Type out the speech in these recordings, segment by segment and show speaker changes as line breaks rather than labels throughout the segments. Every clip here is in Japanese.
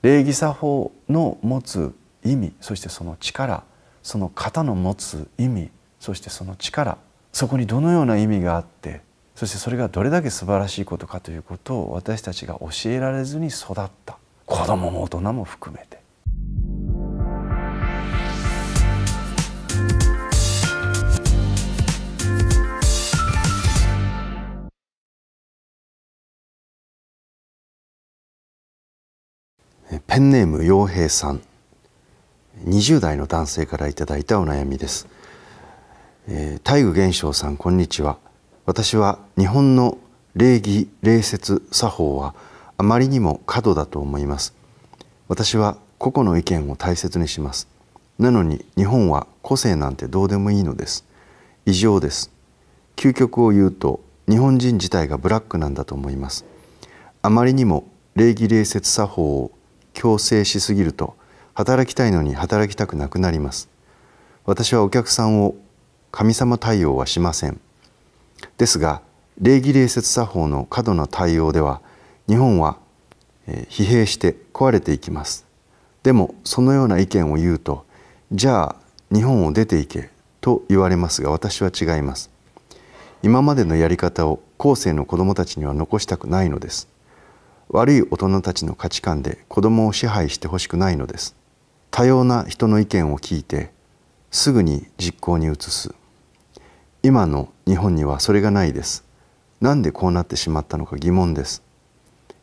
礼儀作法の持つ意味そしてその力その型の持つ意味そしてその力そこにどのような意味があってそしてそれがどれだけ素晴らしいことかということを私たちが教えられずに育った子どもも大人も含めてペンネーム陽平さん20代の男性からいただいたお悩みです、えー、大愚玄翔さんこんにちは私は日本の礼儀礼節作法はあまりにも過度だと思います私は個々の意見を大切にしますなのに日本は個性なんてどうでもいいのです異常です究極を言うと日本人自体がブラックなんだと思いますあまりにも礼儀礼節作法を強制しすぎると働きたいのに働きたくなくなります私はお客さんを神様対応はしませんですが礼儀礼節作法の過度な対応では日本は疲弊して壊れていきますでもそのような意見を言うとじゃあ日本を出ていけと言われますが私は違います今までのやり方を後世の子どもたちには残したくないのです悪い大人たちの価値観で子供を支配してほしくないのです多様な人の意見を聞いてすぐに実行に移す今の日本にはそれがないですなんでこうなってしまったのか疑問です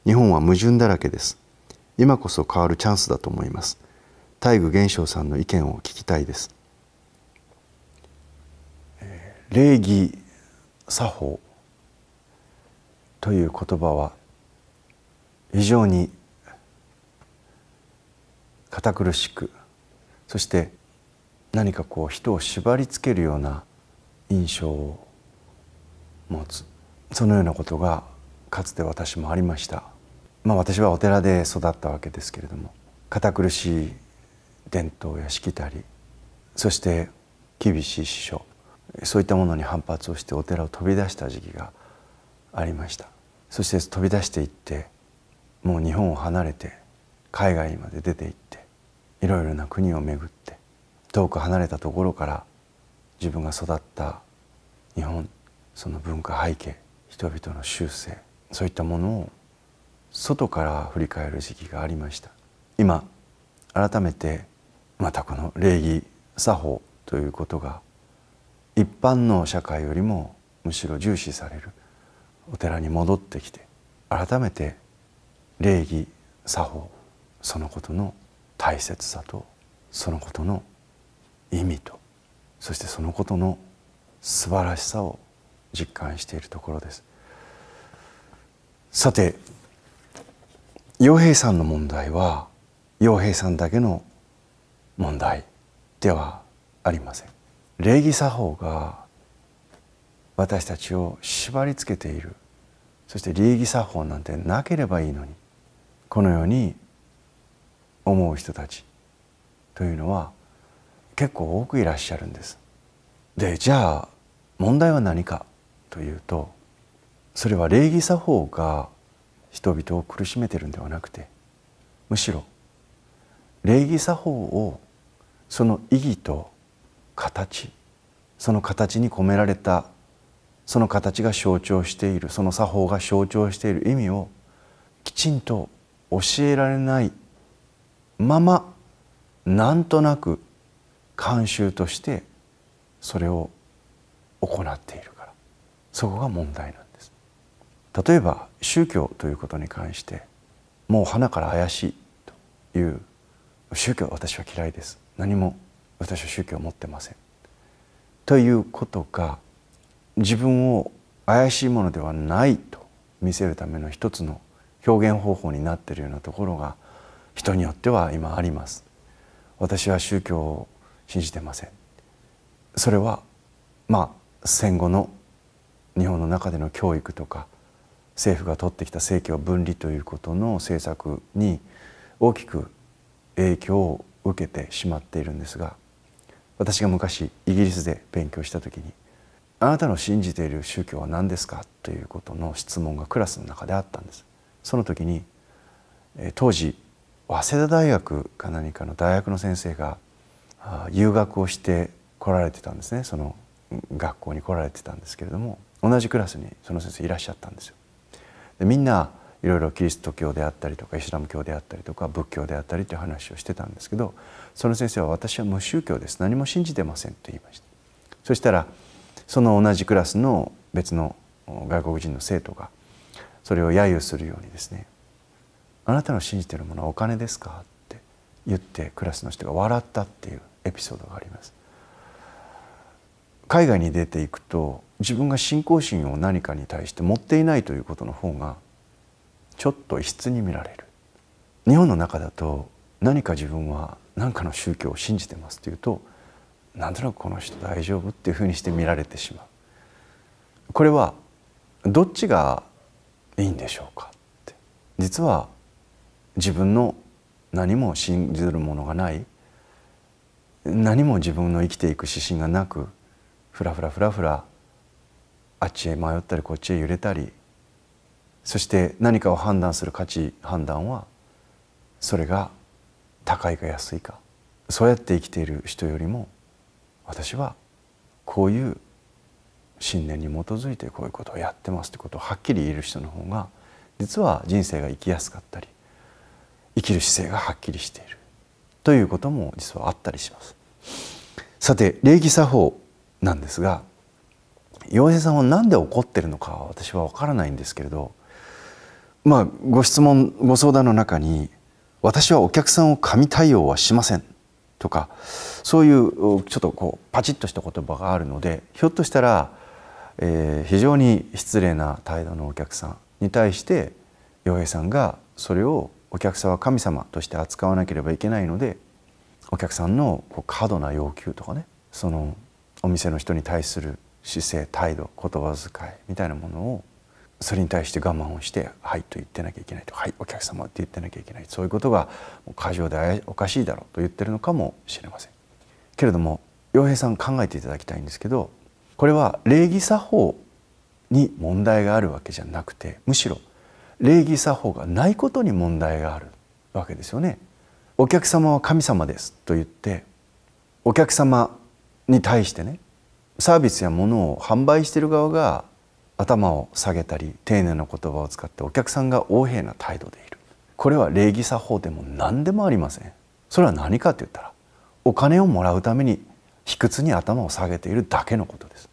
日本は矛盾だらけです今こそ変わるチャンスだと思います大愚玄翔さんの意見を聞きたいです礼儀作法という言葉は非常に堅苦しくそして何かこう人を縛りつけるような印象を持つそのようなことがかつて私もありましたまあ私はお寺で育ったわけですけれども堅苦しい伝統やしきたりそして厳しい師匠そういったものに反発をしてお寺を飛び出した時期がありましたそして飛び出していってもう日本を離れて海外まで出て行っていろいろな国を巡って遠く離れたところから自分が育った日本その文化背景人々の習性そういったものを外から振り返る時期がありました今改めてまたこの礼儀作法ということが一般の社会よりもむしろ重視されるお寺に戻ってきて改めて礼儀作法そのことの大切さとそのことの意味とそしてそのことの素晴らしさを実感しているところですさて洋平さんの問題は洋平さんだけの問題ではありません礼儀作法が私たちを縛りつけているそして礼儀作法なんてなければいいのにこのように思う人たちというのは結構多くいらっしゃるんです。でじゃあ問題は何かというとそれは礼儀作法が人々を苦しめてるんではなくてむしろ礼儀作法をその意義と形その形に込められたその形が象徴しているその作法が象徴している意味をきちんと教えられないままなんとなく慣習としてそれを行っているからそこが問題なんです例えば宗教ということに関してもう鼻から怪しいという宗教私は嫌いです何も私は宗教を持ってませんということが自分を怪しいものではないと見せるための一つの表現方法になっているようなところが人によっては今あります。私は宗教を信じてません。それはまあ戦後の日本の中での教育とか政府が取ってきた政教分離ということの政策に大きく影響を受けてしまっているんですが私が昔イギリスで勉強した時に「あなたの信じている宗教は何ですか?」ということの質問がクラスの中であったんです。その時に当時早稲田大学か何かの大学の先生が留学をして来られてたんですねその学校に来られてたんですけれども同じクラスにその先生いらっしゃったんですよ。でみんないろいろキリスト教であったりとかイスラム教であったりとか仏教であったりという話をしてたんですけどその先生は「私は無宗教です何も信じてません」と言いましたそしたらその同じクラスの別の外国人の生徒が「それを揶揄するようにですね「あなたの信じているものはお金ですか?」って言ってクラスの人が笑ったっていうエピソードがあります。海外に出ていくと自分が信仰心を何かに対して持っていないということの方がちょっと異質に見られる日本の中だと何か自分は何かの宗教を信じてますというとなんとなくこの人大丈夫っていうふうにして見られてしまうこれはどっちがいいんでしょうかって実は自分の何も信じるものがない何も自分の生きていく指針がなくふらふらふらふらあっちへ迷ったりこっちへ揺れたりそして何かを判断する価値判断はそれが高いか安いかそうやって生きている人よりも私はこういう信念に基づいてこういうことをやってますってことをはっきり言える人の方が実は人生が生きやすかったり生きる姿勢がはっきりしているということも実はあったりします。さて礼儀作法なんですが妖精さんは何で怒ってるのか私は分からないんですけれどまあご質問ご相談の中に「私はお客さんを神対応はしません」とかそういうちょっとこうパチッとした言葉があるのでひょっとしたらえー、非常に失礼な態度のお客さんに対して洋平さんがそれをお客さんは神様として扱わなければいけないのでお客さんのこう過度な要求とかねそのお店の人に対する姿勢態度言葉遣いみたいなものをそれに対して我慢をして「はい」と言ってなきゃいけないとか「はいお客様」って言ってなきゃいけないそういうことが過剰でおかしいだろうと言ってるのかもしれません。けれども洋平さん考えていただきたいんですけどこれは礼儀作法に問題があるわけじゃなくてむしろ礼儀作法がないことに問題があるわけですよね。お客様は神様ですと言ってお客様に対してねサービスや物を販売している側が頭を下げたり丁寧な言葉を使ってお客さんが横柄な態度でいるこれは礼儀作法でも何でもありませんそれは何かって言ったらお金をもらうために卑屈に頭を下げているだけのことです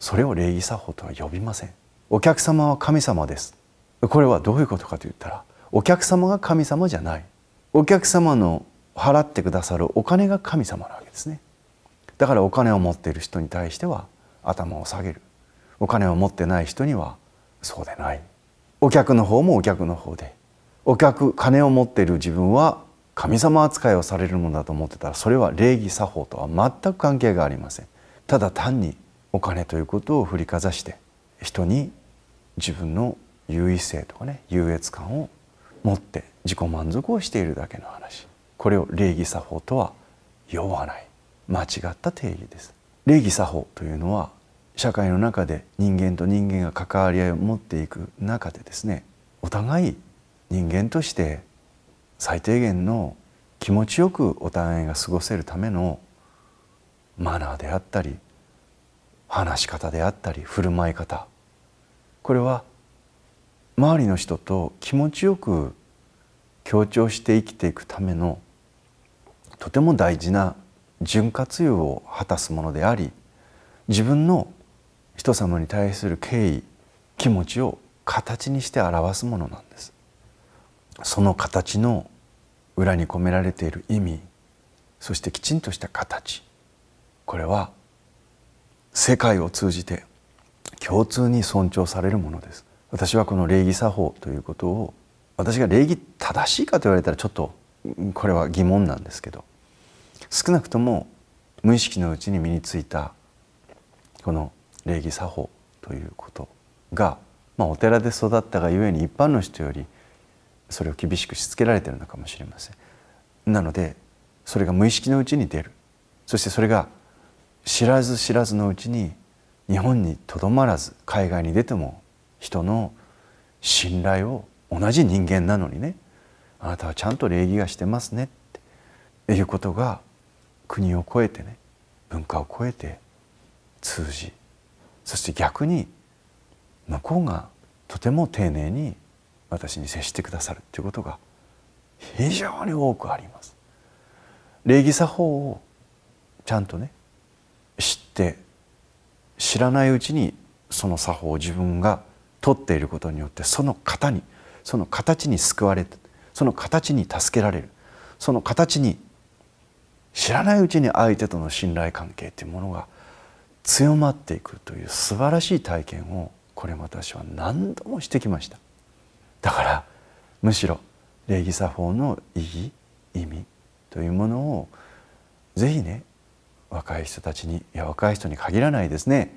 それを礼儀作法とは呼びませんお客様は神様ですこれはどういうことかといったらお客様が神様じゃないお客様の払ってくださるお金が神様なわけですねだからお金を持っている人に対しては頭を下げるお金を持ってない人にはそうでないお客の方もお客の方でお客金を持っている自分は神様扱いをされるものだと思ってたらそれは礼儀作法とは全く関係がありませんただ単にお金ということを振りかざして人に自分の優位性とかね優越感を持って自己満足をしているだけの話これを礼儀作法とは酔わない間違った定義です礼儀作法というのは社会の中で人間と人間が関わり合いを持っていく中でですねお互い人間として最低限の気持ちよくお互いが過ごせるためのマナーであったり話し方であったり振る舞い方これは周りの人と気持ちよく協調して生きていくためのとても大事な潤滑油を果たすものであり自分の人様に対する敬意気持ちを形にして表すものなんですその形の裏に込められている意味そしてきちんとした形これは世界を通じて共通に尊重されるものです私はこの礼儀作法ということを私が礼儀正しいかと言われたらちょっとこれは疑問なんですけど少なくとも無意識のうちに身についたこの礼儀作法ということが、まあ、お寺で育ったがゆえに一般の人よりそれを厳しくしつけられてるのかもしれませんなのでそれが無意識のうちに出るそしてそれが知らず知らずのうちに日本にとどまらず海外に出ても人の信頼を同じ人間なのにねあなたはちゃんと礼儀がしてますねっていうことが国を超えてね文化を超えて通じそして逆に向こうがとても丁寧に私に接してくださるということが非常に多くあります。礼儀作法をちゃんとね知って知らないうちにその作法を自分が取っていることによってその型にその形に救われてその形に助けられるその形に知らないうちに相手との信頼関係というものが強まっていくという素晴らしい体験をこれ私は何度もしてきました。だからむしろ礼儀作法の意義意味というものを是非ね若い人たちにいや若い人に限らないですね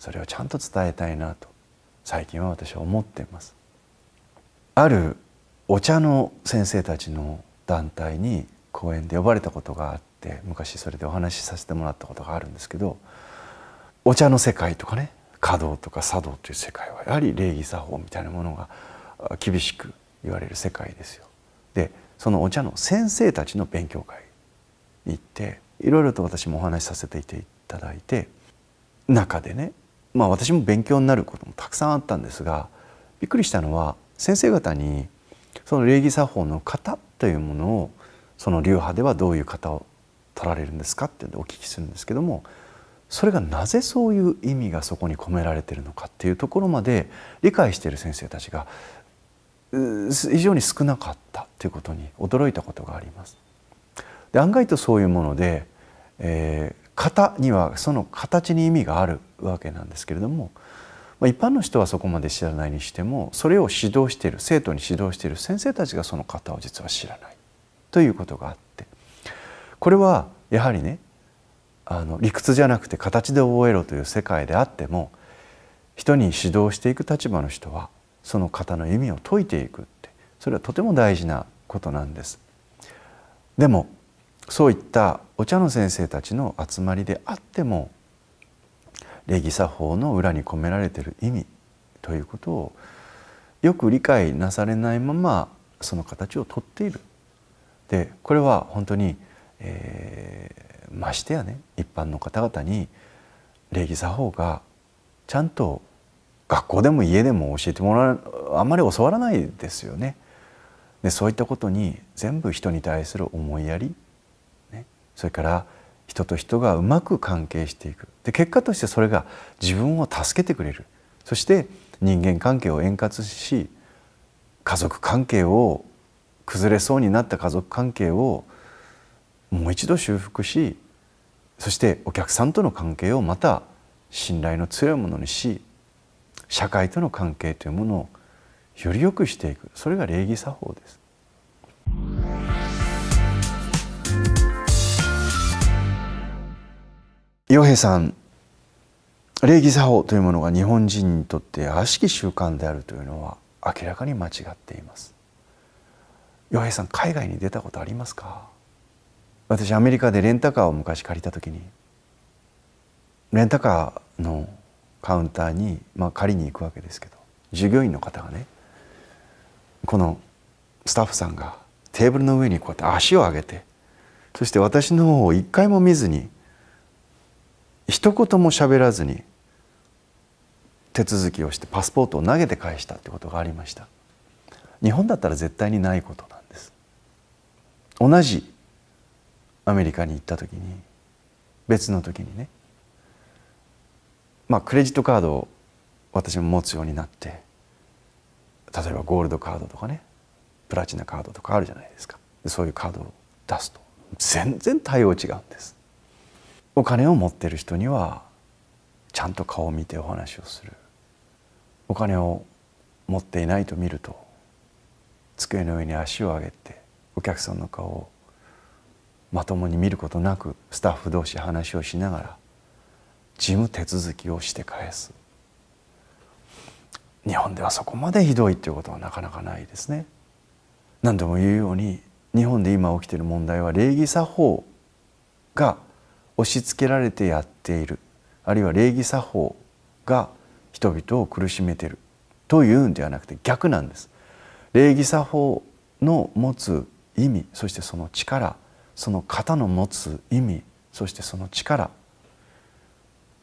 それをちゃんと伝えたいなと最近は私は思っています。あるお茶の先生たちの団体に講演で呼ばれたことがあって昔それでお話しさせてもらったことがあるんですけどお茶の世界とかね華道とか茶道という世界はやはり礼儀作法みたいなものが厳しく言われる世界ですよ。でそのお茶の先生たちの勉強会に行っていろいろと私もお話しさせていただいて中でねまあ私も勉強になることもたくさんあったんですがびっくりしたのは先生方にその礼儀作法の型というものをその流派ではどういう型を取られるんですかってお聞きするんですけどもそれがなぜそういう意味がそこに込められてるのかっていうところまで理解している先生たちが非常に少なかったということに驚いたことがあります。で案外とそういうもので、えー、型にはその形に意味があるわけなんですけれども、まあ、一般の人はそこまで知らないにしてもそれを指導している生徒に指導している先生たちがその型を実は知らないということがあってこれはやはりねあの理屈じゃなくて形で覚えろという世界であっても人に指導していく立場の人はその方の意味を解いていくってそれはとても大事なことなんです。でもそういったお茶の先生たちの集まりであっても礼儀作法の裏に込められている意味ということをよく理解なされないままその形をとっている。でこれは本当に、えー、ましてやね一般の方々に礼儀作法がちゃんと学校でも家でも教えてもらうあんまり教わらないですよね。でそういったことに全部人に対する思いやり、ね、それから人と人がうまく関係していくで結果としてそれが自分を助けてくれるそして人間関係を円滑し家族関係を崩れそうになった家族関係をもう一度修復しそしてお客さんとの関係をまた信頼の強いものにし社会との関係というものをより良くしていくそれが礼儀作法です。洋平さん礼儀作法というものが日本人にとって悪しき習慣であるというのは明らかに間違っています洋平さん海外に出たことありますか私アメリカでレンタカーを昔借りた時にレンタカーのカウンターに、まあ、借りに行くわけですけど従業員の方がねこのスタッフさんがテーブルの上にこうやって足を上げてそして私の方を一回も見ずに一言も喋らずに手続きをしてパスポートを投げて返したってことがありました日本だったら絶対にないことなんです同じアメリカに行った時に別の時にねまあ、クレジットカードを私も持つようになって例えばゴールドカードとかねプラチナカードとかあるじゃないですかそういうカードを出すと全然対応違うんですお金を持ってる人にはちゃんと顔を見てお話をするお金を持っていないと見ると机の上に足を上げてお客さんの顔をまともに見ることなくスタッフ同士話をしながら事務手続きをして返す日本ではそこまでひどいということはなかなかないですね何度も言うように日本で今起きている問題は礼儀作法が押し付けられてやっているあるいは礼儀作法が人々を苦しめているというんではなくて逆なんです礼儀作法の持つ意味そしてその力その型の持つ意味そしてその力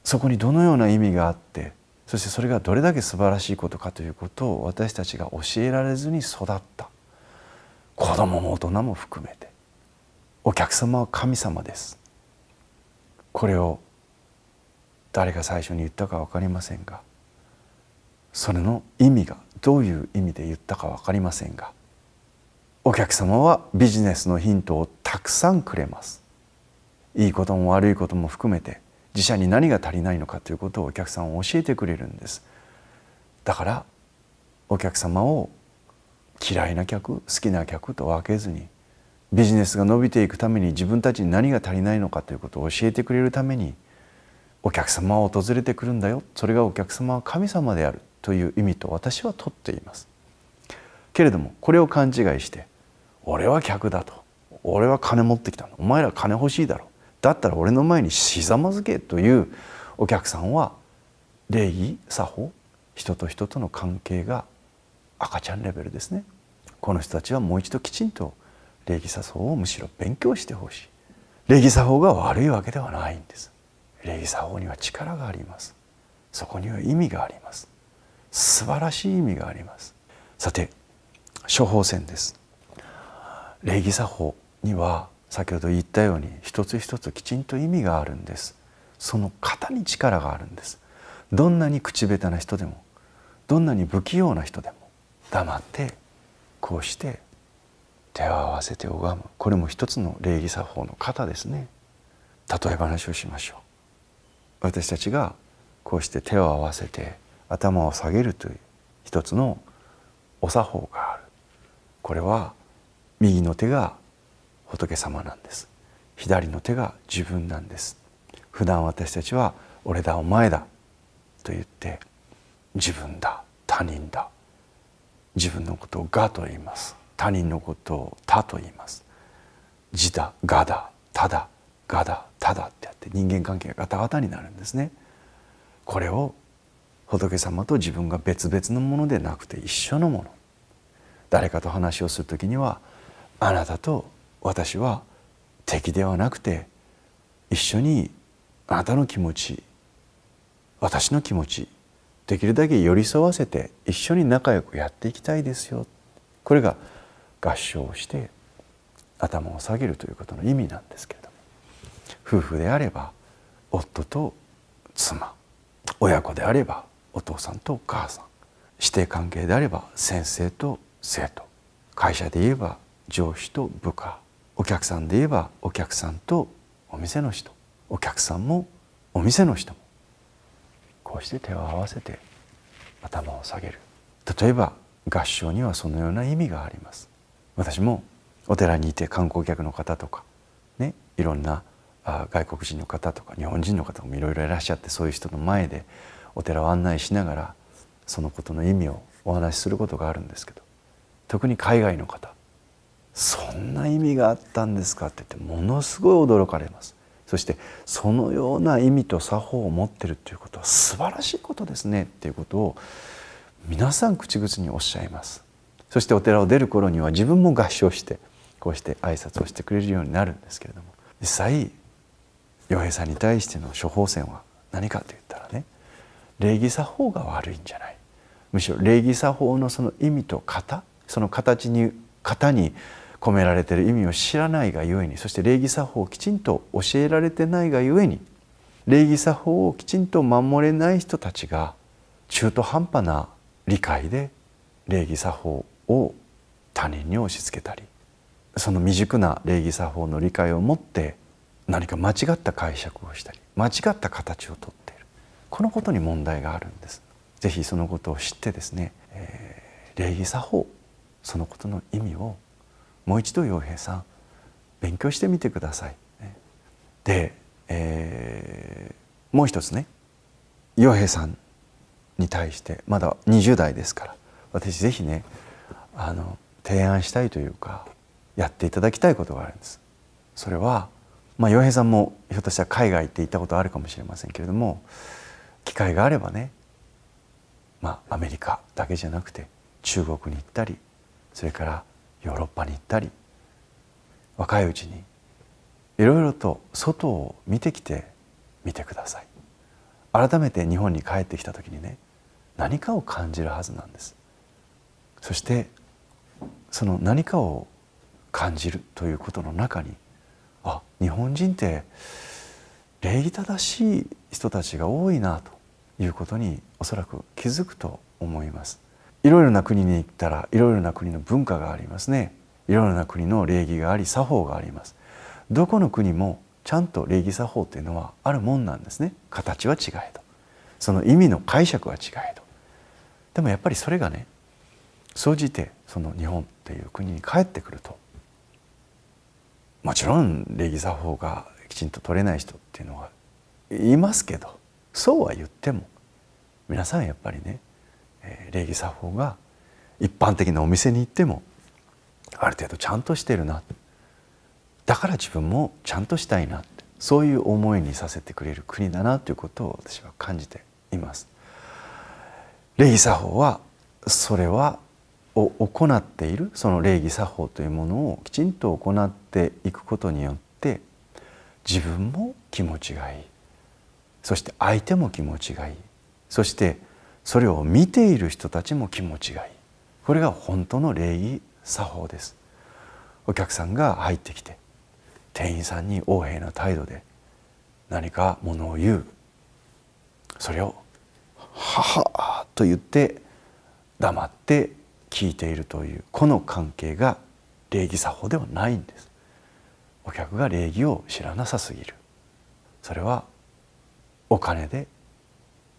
そこにどのような意味があってそしてそれがどれだけ素晴らしいことかということを私たちが教えられずに育った子供も大人も含めてお客様は神様ですこれを誰が最初に言ったか分かりませんがそれの意味がどういう意味で言ったか分かりませんがお客様はビジネスのヒントをたくさんくれますいいことも悪いことも含めて自社に何が足りないのかということをお客さんを教えてくれるんですだからお客様を嫌いな客好きな客と分けずにビジネスが伸びていくために自分たちに何が足りないのかということを教えてくれるためにお客様は訪れてくるんだよそれがお客様は神様であるという意味と私はとっていますけれどもこれを勘違いして「俺は客だ」と「俺は金持ってきたお前ら金欲しいだろだったら俺の前にひざまずけというお客さんは礼儀作法人と人との関係が赤ちゃんレベルですねこの人たちはもう一度きちんと礼儀作法をむしろ勉強してほしい礼儀作法が悪いわけではないんです礼儀作法には力がありますそこには意味があります素晴らしい意味がありますさて処方箋です礼儀作法には先ほど言ったように一つ一つきちんと意味があるんですその型に力があるんですどんなに口下手な人でもどんなに不器用な人でも黙ってこうして手を合わせて拝むこれも一つの礼儀作法の型ですね例え話をしましょう私たちがこうして手を合わせて頭を下げるという一つのお作法があるこれは右の手が仏様なんです左の手が自分なんです普段私たちは「俺だお前だ」と言って自分だ他人だ自分のことを「が」と言います他人のことを「他」と言います自だ「がだ」「ただ」「がだ」「ただ」ってやって人間関係がガタガタになるんですね。これを仏様と自分が別々のものでなくて一緒のもの誰かと話をする時にはあなたと私は敵ではなくて一緒にあなたの気持ち私の気持ちできるだけ寄り添わせて一緒に仲良くやっていきたいですよこれが合唱して頭を下げるということの意味なんですけれども夫婦であれば夫と妻親子であればお父さんとお母さん師弟関係であれば先生と生徒会社で言えば上司と部下お客さんで言えばお客さんとお店の人お客さんもお店の人もこうして手を合わせて頭を下げる例えば合唱にはそのような意味があります私もお寺にいて観光客の方とかねいろんな外国人の方とか日本人の方もいろいろいらっしゃってそういう人の前でお寺を案内しながらそのことの意味をお話しすることがあるんですけど特に海外の方そんな意味があったんですかって言ってものすごい驚かれますそしてそのような意味と作法を持ってるっていうことは素晴らしいことですねっていうことを皆さん口々におっしゃいますそしてお寺を出る頃には自分も合唱してこうして挨拶をしてくれるようになるんですけれども実際洋平さんに対しての処方箋は何かといったらね礼儀作法が悪いんじゃないむしろ礼儀作法のその意味と型その形に型に込められている意味を知らないがゆえにそして礼儀作法をきちんと教えられてないがゆえに礼儀作法をきちんと守れない人たちが中途半端な理解で礼儀作法を他人に押し付けたりその未熟な礼儀作法の理解を持って何か間違った解釈をしたり間違った形をとっているこのことに問題があるんですぜひそのことを知ってですね、えー、礼儀作法そのことの意味をもう一度洋平さん勉強してみてください。で、えー、もう一つね洋平さんに対してまだ20代ですから私ぜひねあの提案したいというかやっていただきたいことがあるんです。それはまあ、洋平さんもひょっとしたら海外って行ったことあるかもしれませんけれども機会があればね、まあ、アメリカだけじゃなくて中国に行ったりそれからヨーロッパに行ったり若いうちにいろいろと外を見てきてみてください改めて日本に帰ってきた時にね何かを感じるはずなんですそしてその何かを感じるということの中にあ日本人って礼儀正しい人たちが多いなということにおそらく気づくと思いますいろいろな国に行ったらいろいろな国の文化がありますねいろいろな国の礼儀があり作法がありますどこの国もちゃんと礼儀作法というのはあるもんなんですね形は違えどその意味の解釈は違えどでもやっぱりそれがね総じてその日本という国に帰ってくるともちろん礼儀作法がきちんと取れない人っていうのはいますけどそうは言っても皆さんやっぱりね礼儀作法が一般的なお店に行ってもある程度ちゃんとしてるなだから自分もちゃんとしたいなそういう思いにさせてくれる国だなということを私は感じています。礼儀作法はそれはを行っているその礼儀作法というものをきちんと行っていくことによって自分も気持ちがいいそして相手も気持ちがいいそしてそれを見ている人たちも気持ちがいいこれが本当の礼儀作法ですお客さんが入ってきて店員さんに横柄な態度で何かものを言うそれを「はは」と言って黙って聞いているというこの関係が礼儀作法ではないんですお客が礼儀を知らなさすぎるそれはお金で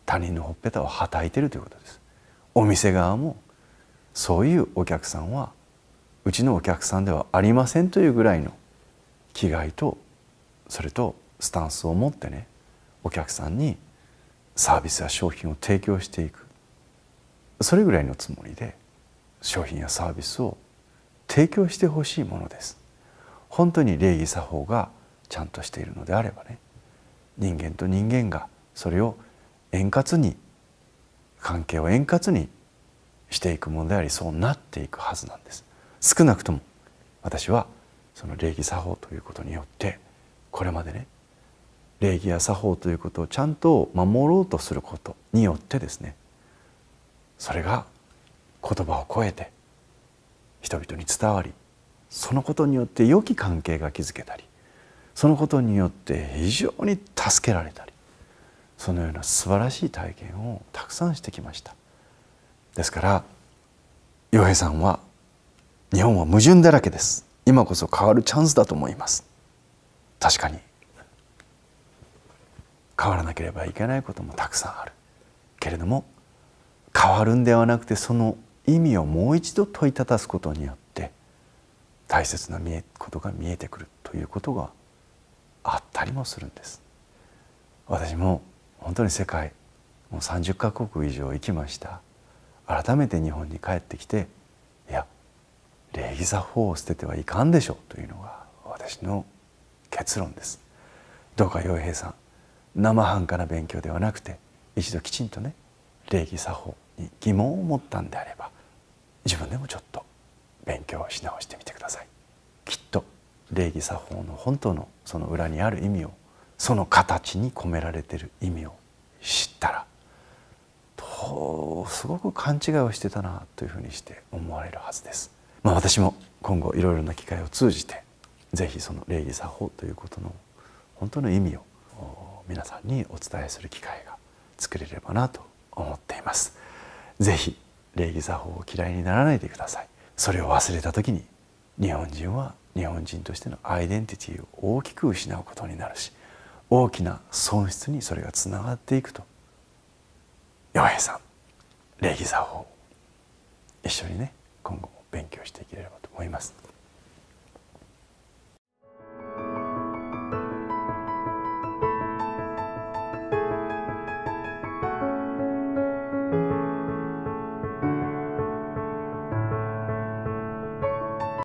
他人のほっぺたをはたいてるということですお店側もそういうお客さんはうちのお客さんではありませんというぐらいの気概とそれとスタンスを持ってねお客さんにサービスや商品を提供していくそれぐらいのつもりで商品やサービスを提供してほしいものです本当に礼儀作法がちゃんとしているのであればね人間と人間がそれを円滑に関係を円滑にしていくものでありそうなっていくはずなんです少なくとも私はその礼儀作法ということによってこれまでね礼儀や作法ということをちゃんと守ろうとすることによってですねそれが言葉を超えて人々に伝わりそのことによって良き関係が築けたりそのことによって非常に助けられたりそのような素晴らしい体験をたくさんしてきましたですから洋平さんは日本は矛盾だらけです今こそ変わるチャンスだと思います確かに変わらなければいけないこともたくさんあるけれども変わるんではなくてその意味をもう一度問いただすことによって大切な見えことが見えてくるということがあったりもするんです。私も本当に世界もう30カ国以上行きました改めて日本に帰ってきていや礼儀作法を捨ててはいかんでしょうというのが私の結論ですどうか洋平さん生半可な勉強ではなくて一度きちんとね礼儀作法に疑問を持ったんであれば自分でもちょっと勉強をし直してみてくださいきっと礼儀作法の本当のその裏にある意味をその形に込められている意味を知ったらとすごく勘違いをしてたなというふうにして思われるはずです。まあ、私も今後いろいろな機会を通じてぜひその礼儀作法ということの本当の意味を皆さんにお伝えする機会が作れればなと思っています。ぜひ礼儀作法を嫌いにならないでください。それを忘れた時に日本人は日本人としてのアイデンティティを大きく失うことになるし大きな損失にそれがつながっていくと洋平さん礼儀作法一緒にね今後も勉強していければと思います。